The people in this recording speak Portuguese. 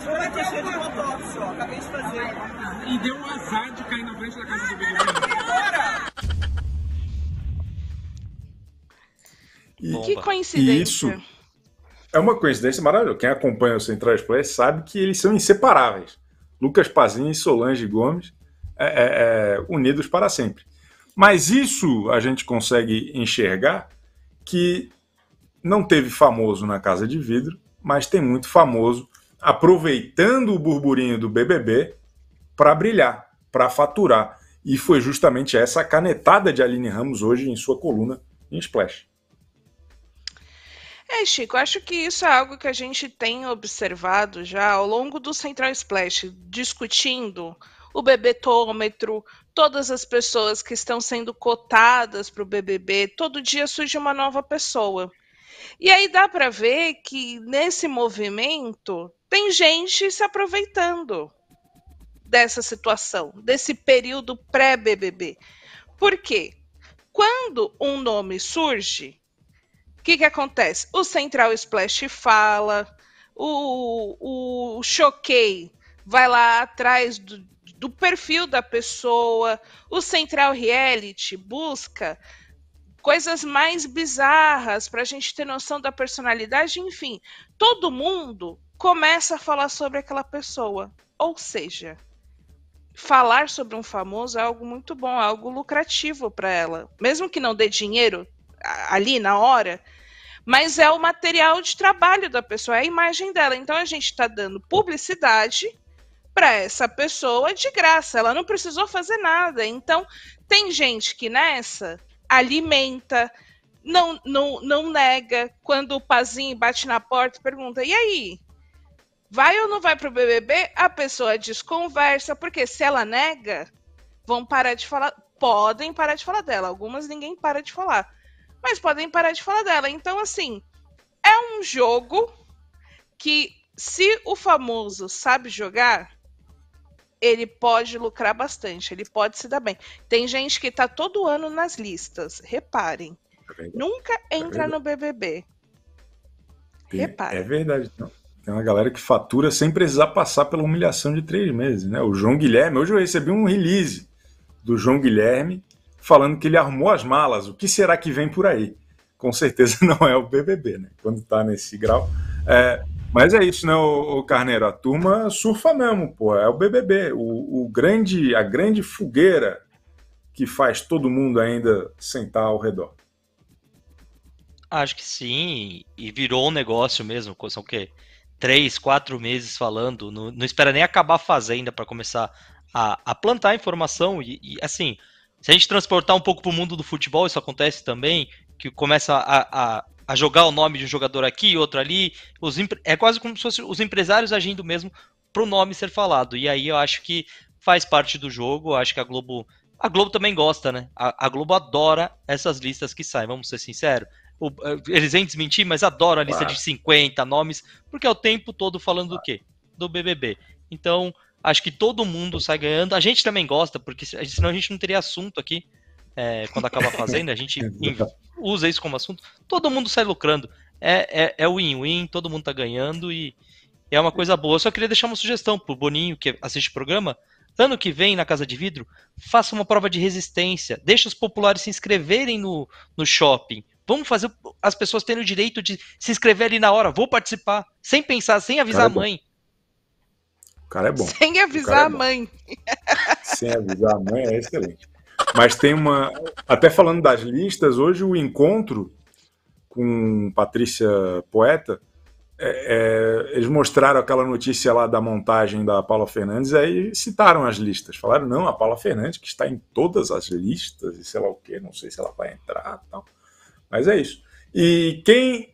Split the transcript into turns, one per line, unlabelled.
de botox, ó. Acabei de fazer. E deu um azar de cair na frente da casa do Big
E, que coincidência. Isso é uma coincidência maravilhosa. Quem acompanha o Central Express sabe que eles são inseparáveis. Lucas Pazini e Solange Gomes é, é, é, unidos para sempre. Mas isso a gente consegue enxergar que não teve famoso na Casa de Vidro, mas tem muito famoso aproveitando o burburinho do BBB para brilhar, para faturar. E foi justamente essa canetada de Aline Ramos hoje em sua coluna em Splash.
É, Chico, acho que isso é algo que a gente tem observado já ao longo do Central Splash, discutindo o bebetômetro, todas as pessoas que estão sendo cotadas para o BBB, todo dia surge uma nova pessoa. E aí dá para ver que nesse movimento tem gente se aproveitando dessa situação, desse período pré-BBB. Por quê? Quando um nome surge, o que, que acontece? O Central Splash fala, o, o Choquei vai lá atrás do, do perfil da pessoa, o Central Reality busca coisas mais bizarras para a gente ter noção da personalidade, enfim, todo mundo começa a falar sobre aquela pessoa. Ou seja, falar sobre um famoso é algo muito bom, é algo lucrativo para ela. Mesmo que não dê dinheiro ali na hora, mas é o material de trabalho da pessoa, é a imagem dela. Então a gente está dando publicidade para essa pessoa de graça. Ela não precisou fazer nada. Então tem gente que nessa alimenta, não, não, não nega. Quando o Pazinho bate na porta, pergunta: e aí? vai ou não vai pro BBB, a pessoa desconversa, porque se ela nega, vão parar de falar, podem parar de falar dela. Algumas ninguém para de falar, mas podem parar de falar dela. Então, assim, é um jogo que se o famoso sabe jogar, ele pode lucrar bastante, ele pode se dar bem. Tem gente que tá todo ano nas listas, reparem. É Nunca é entra é no BBB.
Reparem. É verdade, não. Tem uma galera que fatura sem precisar passar pela humilhação de três meses, né? O João Guilherme, hoje eu recebi um release do João Guilherme falando que ele arrumou as malas. O que será que vem por aí? Com certeza não é o BBB, né? Quando tá nesse grau. É, mas é isso, né, o, o, Carneiro? A turma surfa mesmo, pô. É o BBB. O, o, grande, a grande fogueira que faz todo mundo ainda sentar ao redor.
Acho que sim. E virou um negócio mesmo. São o quê? três, quatro meses falando, não, não espera nem acabar a fazenda para começar a, a plantar informação e, e, assim, se a gente transportar um pouco para o mundo do futebol, isso acontece também, que começa a, a, a, jogar o nome de um jogador aqui, outro ali, os, é quase como se fossem os empresários agindo mesmo para o nome ser falado, e aí eu acho que faz parte do jogo, eu acho que a Globo a Globo também gosta, né? A, a Globo adora essas listas que saem, vamos ser sinceros. O, eh, eles vêm desmentir, mas adoram a lista claro. de 50 nomes, porque é o tempo todo falando claro. do quê? Do BBB. Então, acho que todo mundo sai ganhando. A gente também gosta, porque senão a gente não teria assunto aqui. É, quando acaba fazendo, a gente usa isso como assunto. Todo mundo sai lucrando. É win-win, é, é todo mundo tá ganhando e é uma coisa boa. Eu só queria deixar uma sugestão pro Boninho, que assiste o programa. Ano que vem, na Casa de Vidro, faça uma prova de resistência. Deixa os populares se inscreverem no, no shopping. Vamos fazer as pessoas terem o direito de se inscrever ali na hora. Vou participar. Sem pensar, sem
avisar é a mãe.
o cara é bom. Sem avisar é a mãe. Sem avisar a mãe é excelente. Mas tem uma. Até falando das listas, hoje o encontro com Patrícia Poeta. É, é, eles mostraram aquela notícia lá da montagem da Paula Fernandes, aí citaram as listas. Falaram, não, a Paula Fernandes, que está em todas as listas, e sei lá o quê, não sei se ela vai entrar tal. Mas é isso. E quem